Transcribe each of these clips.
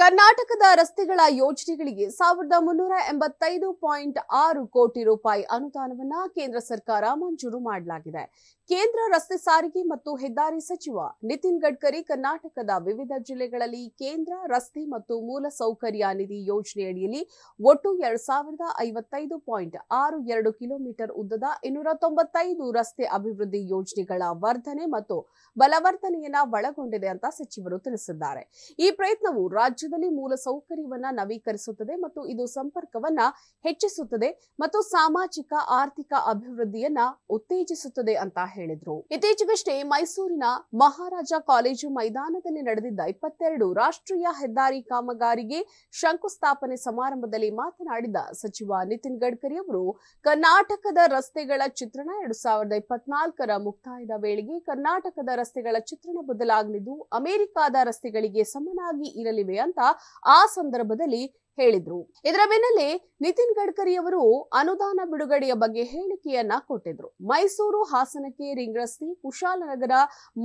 ಕರ್ನಾಟಕದ ರಸ್ತೆಗಳ ಯೋಜನೆಗಳಿಗೆ ಸಾವಿರದ ಮುನ್ನೂರ ಎಂಬತ್ತೈದು ಪಾಯಿಂಟ್ ಆರು ಕೋಟಿ ರೂಪಾಯಿ ಅನುದಾನವನ್ನ ಕೇಂದ್ರ ಸರ್ಕಾರ ಮಂಜೂರು ಮಾಡಲಾಗಿದೆ ಕೇಂದ್ರ ರಸ್ತೆ ಸಾರಿಗೆ ಮತ್ತು ಹೆದ್ದಾರಿ ಸಚಿವ ನಿತಿನ್ ಗಡ್ಕರಿ ಕರ್ನಾಟಕದ ವಿವಿಧ ಜಿಲ್ಲೆಗಳಲ್ಲಿ ಕೇಂದ್ರ ರಸ್ತೆ ಮತ್ತು ಮೂಲಸೌಕರ್ಯ ನಿಧಿ ಯೋಜನೆಯಡಿಯಲ್ಲಿ ಒಟ್ಟು ಎರಡ್ ಸಾವಿರದ ಐವತ್ತೈದು ಪಾಯಿಂಟ್ ಆರು ಎರಡು ಕಿಲೋಮೀಟರ್ ಉದ್ದದ ಇನ್ನೂರ ತೊಂಬತ್ತೈದು ರಸ್ತೆ ಅಭಿವೃದ್ಧಿ ಯೋಜನೆಗಳ ವರ್ಧನೆ ಮತ್ತು ಬಲವರ್ಧನೆಯನ್ನ ಒಳಗೊಂಡಿದೆ ಅಂತ ಸಚಿವರು ತಿಳಿಸಿದ್ದಾರೆ ಈ ಪ್ರಯತ್ನವು ರಾಜ್ಯದಲ್ಲಿ ಮೂಲ ಸೌಕರ್ಯವನ್ನ ನವೀಕರಿಸುತ್ತದೆ ಮತ್ತು ಇದು ಸಂಪರ್ಕವನ್ನ ಹೆಚ್ಚಿಸುತ್ತದೆ ಮತ್ತು ಸಾಮಾಜಿಕ ಆರ್ಥಿಕ ಅಭಿವೃದ್ಧಿಯನ್ನ ಉತ್ತೇಜಿಸುತ್ತದೆ ಅಂತ ಹೇಳಿದ್ರು ಇತ್ತೀಚೆಗಷ್ಟೇ ಮೈಸೂರಿನ ಮಹಾರಾಜ ಕಾಲೇಜು ಮೈದಾನದಲ್ಲಿ ನಡೆದಿದ್ದ ಇಪ್ಪತ್ತೆರಡು ರಾಷ್ಟ್ರೀಯ ಹೆದ್ದಾರಿ ಕಾಮಗಾರಿಗೆ ಶಂಕುಸ್ಥಾಪನೆ ಸಮಾರಂಭದಲ್ಲಿ ಮಾತನಾಡಿದ ಸಚಿವ ನಿತಿನ್ ಗಡ್ಕರಿ ಅವರು ಕರ್ನಾಟಕದ ರಸ್ತೆಗಳ ಚಿತ್ರಣ ಎರಡು ಸಾವಿರದ ಇಪ್ಪತ್ನಾಲ್ಕರ ಮುಕ್ತಾಯದ ವೇಳೆಗೆ ಕರ್ನಾಟಕದ ರಸ್ತೆಗಳ ಚಿತ್ರಣ ಬದಲಾಗಲಿದ್ದು ಅಮೆರಿಕದ ರಸ್ತೆಗಳಿಗೆ ಸಮನಾಗಿ ಇರಲಿವೆ ಅಂತ ಆ ಸಂದರ್ಭದಲ್ಲಿ ಹೇಳಿದ್ರು ಇದರ ಬೆನ್ನಲ್ಲೇ ನಿತಿನ್ ಗಡ್ಕರಿ ಅವರು ಅನುದಾನ ಬಿಡುಗಡೆಯ ಬಗ್ಗೆ ಹೇಳಿಕೆಯನ್ನ ಕೊಟ್ಟಿದ್ರು ಮೈಸೂರು ಹಾಸನಕ್ಕೆ ರಿಂಗ್ ರಸ್ತೆ ಕುಶಾಲನಗರ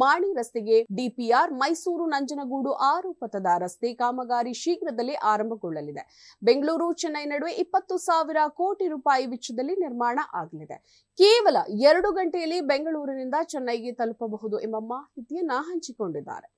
ಮಾಣಿ ರಸ್ತೆಗೆ ಡಿಪಿಆರ್ ಮೈಸೂರು ನಂಜನಗೂಡು ಆರು ಪಥದ ರಸ್ತೆ ಕಾಮಗಾರಿ ಶೀಘ್ರದಲ್ಲೇ ಆರಂಭಗೊಳ್ಳಲಿದೆ ಬೆಂಗಳೂರು ಚೆನ್ನೈ ನಡುವೆ ಇಪ್ಪತ್ತು ಸಾವಿರ ಕೋಟಿ ರೂಪಾಯಿ ವೆಚ್ಚದಲ್ಲಿ ನಿರ್ಮಾಣ ಆಗಲಿದೆ ಕೇವಲ ಎರಡು ಗಂಟೆಯಲ್ಲಿ ಬೆಂಗಳೂರಿನಿಂದ ಚೆನ್ನೈಗೆ ತಲುಪಬಹುದು ಎಂಬ ಮಾಹಿತಿಯನ್ನ ಹಂಚಿಕೊಂಡಿದ್ದಾರೆ